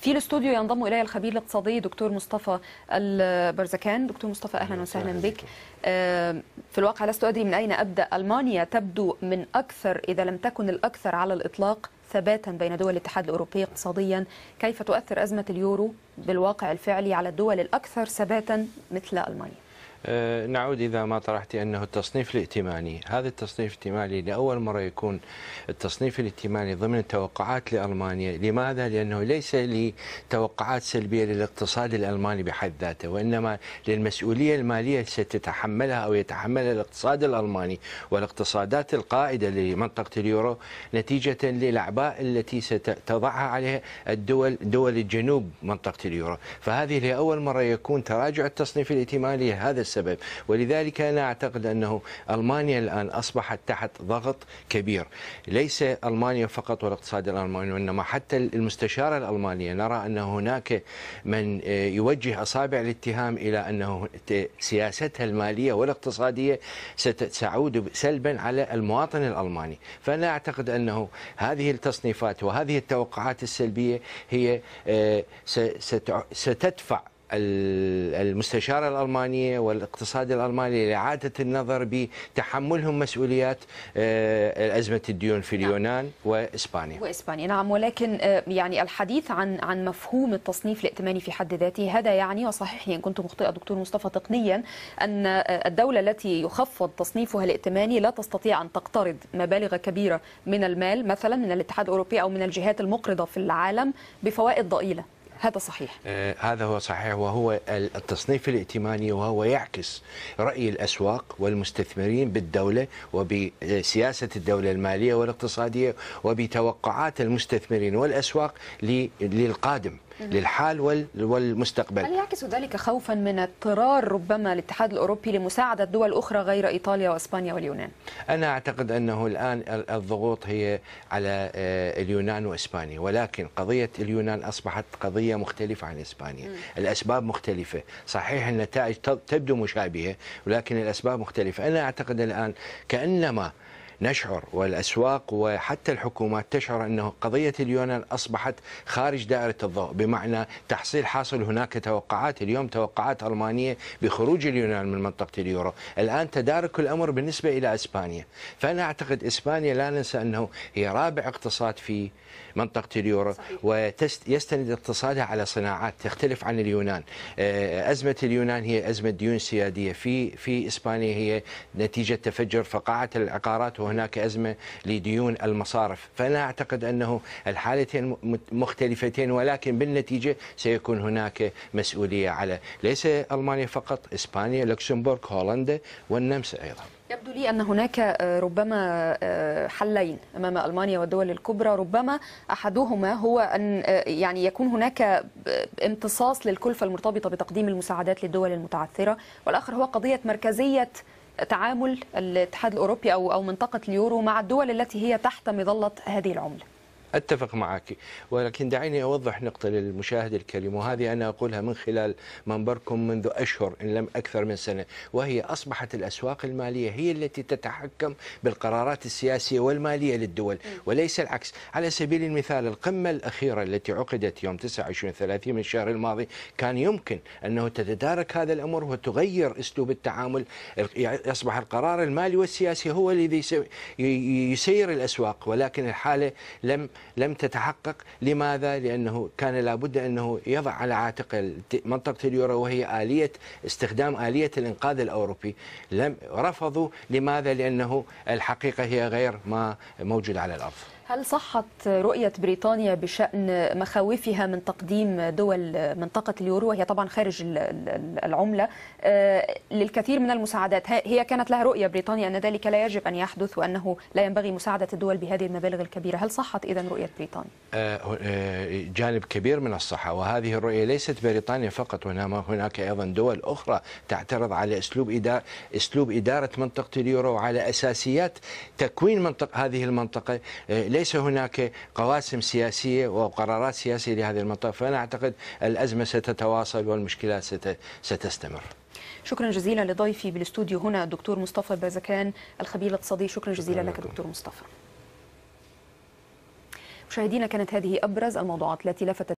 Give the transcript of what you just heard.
في الاستوديو ينضم الي الخبير الاقتصادي دكتور مصطفى البرزكان دكتور مصطفى اهلا وسهلا بك آه، في الواقع لست ادري من اين ابدا المانيا تبدو من اكثر اذا لم تكن الاكثر على الاطلاق ثباتا بين دول الاتحاد الاوروبي اقتصاديا كيف تؤثر ازمه اليورو بالواقع الفعلي على الدول الاكثر ثباتا مثل المانيا آه، نعود إذا ما طرحتي أنه التصنيف الائتماني هذا التصنيف الائتماني لأول مرة يكون التصنيف الائتماني ضمن التوقعات لألمانيا لماذا؟ لأنه ليس لتوقعات سلبية للاقتصاد الألماني بحد ذاته وإنما للمسؤولية المالية ستتحملها أو يتحملها الاقتصاد الألماني والاقتصادات القائدة لمنطقة اليورو نتيجة للأعباء التي ستضعها عليها الدول دول الجنوب منطقة اليورو فهذه لأول مرة يكون تراجع التصنيف الائتماني هذا السبب ولذلك أنا أعتقد أنه ألمانيا الآن أصبحت تحت ضغط كبير ليس ألمانيا فقط والاقتصاد الألماني وإنما حتى المستشارة الألمانية نرى أن هناك من آه، يوجه أصابع الاتهام إلى أنه سياستها المالية والاقتصادية ستعود سلبا على المواطن الألماني فأنا أعتقد أنه هذه التصنيفات وهذه التوقعات السلبية هي آه، ستدفع المستشارة الألمانية والاقتصاد الألماني لإعادة النظر بتحملهم مسؤوليات آه، أزمة الديون في نعم. اليونان نعم. وإسبانيا وإسبانيا نعم ولكن آه، يعني الحديث عن عن مفهوم التصنيف الائتماني في حد ذاته هذا يعني وصححني إن كنت مخطئة دكتور مصطفى تقنيا أن آه، الدولة التي يخفض تصنيفها الائتماني لا تستطيع أن تقترض مبالغ كبيرة من المال مثلا من الاتحاد الأوروبي أو من الجهات المقرضة في العالم بفوائد ضئيلة هذا صحيح آه هذا هو صحيح وهو التصنيف الائتماني وهو يعكس رأي الأسواق والمستثمرين بالدولة وبسياسة الدولة المالية والاقتصادية وبتوقعات المستثمرين والأسواق للقادم للحال والمستقبل هل يعكس ذلك خوفا من اضطرار ربما الاتحاد الأوروبي لمساعدة دول أخرى غير إيطاليا وإسبانيا واليونان أنا أعتقد أنه الآن الضغوط هي على آه، اليونان وإسبانيا ولكن قضية اليونان أصبحت قضية مختلفة عن إسبانيا الأسباب مختلفة صحيح النتائج تبدو مشابهة ولكن الأسباب مختلفة أنا أعتقد الآن كأنما نشعر والأسواق وحتى الحكومات تشعر أنه قضية اليونان أصبحت خارج دائرة الضوء بمعنى تحصيل حاصل هناك توقعات اليوم توقعات ألمانية بخروج اليونان من منطقة اليورو الآن تدارك الأمر بالنسبة إلى إسبانيا فأنا أعتقد إسبانيا لا ننسى أنه هي رابع اقتصاد في منطقة اليورو ويستند اقتصادها على صناعات تختلف عن اليونان آه، أزمة اليونان هي أزمة ديون سيادية في في إسبانيا هي نتيجة تفجر فقاعة العقارات وهناك أزمة لديون المصارف فأنا أعتقد أنه الحالتين مختلفتين ولكن بالنتيجة سيكون هناك مسؤولية على ليس ألمانيا فقط إسبانيا لوكسمبورغ هولندا والنمسا أيضا يبدو لي أن هناك آه، ربما آه، حلين أمام ألمانيا والدول الكبرى ربما أحدهما هو أن آه، يعني يكون هناك امتصاص للكلفة المرتبطة بتقديم المساعدات للدول المتعثرة والآخر هو قضية مركزية تعامل الاتحاد الاوروبي او او منطقه اليورو مع الدول التي هي تحت مظله هذه العمله أتفق معك ولكن دعيني أوضح نقطة للمشاهد الكريم وهذه أنا أقولها من خلال منبركم منذ أشهر إن لم أكثر من سنة وهي أصبحت الأسواق المالية هي التي تتحكم بالقرارات السياسية والمالية للدول وليس العكس على سبيل المثال القمة الأخيرة التي عقدت يوم 29 30 من الشهر الماضي كان يمكن أنه تتدارك هذا الأمر وتغير أسلوب التعامل يصبح القرار المالي والسياسي هو الذي يسير الأسواق ولكن الحالة لم لم تتحقق لماذا؟ لأنه كان لابد أنه يضع على عاتق منطقة اليورو وهي آلية استخدام آلية الإنقاذ الأوروبي لم رفضوا لماذا؟ لأنه الحقيقة هي غير ما موجود على الأرض هل صحت رؤية بريطانيا بشأن مخاوفها من تقديم دول منطقة اليورو وهي طبعا خارج العملة آه، للكثير من المساعدات هي كانت لها رؤية بريطانيا أن ذلك لا يجب أن يحدث وأنه لا ينبغي مساعدة الدول بهذه المبالغ الكبيرة هل صحت إذا رؤية بريطانيا؟ آه، آه، جانب كبير من الصحة وهذه الرؤية ليست بريطانيا فقط هناك أيضا دول أخرى تعترض على أسلوب إدارة, أسلوب إدارة منطقة اليورو وعلى أساسيات تكوين منطقة هذه المنطقة ليس هناك قواسم سياسية وقرارات سياسية لهذه المنطقة فأنا أعتقد الأزمة ستتواصل والمشكلات ستستمر شكرا جزيلا لضيفي بالاستوديو هنا الدكتور مصطفى بازكان الخبير الاقتصادي شكرا جزيلا شكرا لك دكتور مصطفى مشاهدينا كانت هذه أبرز الموضوعات التي لفتت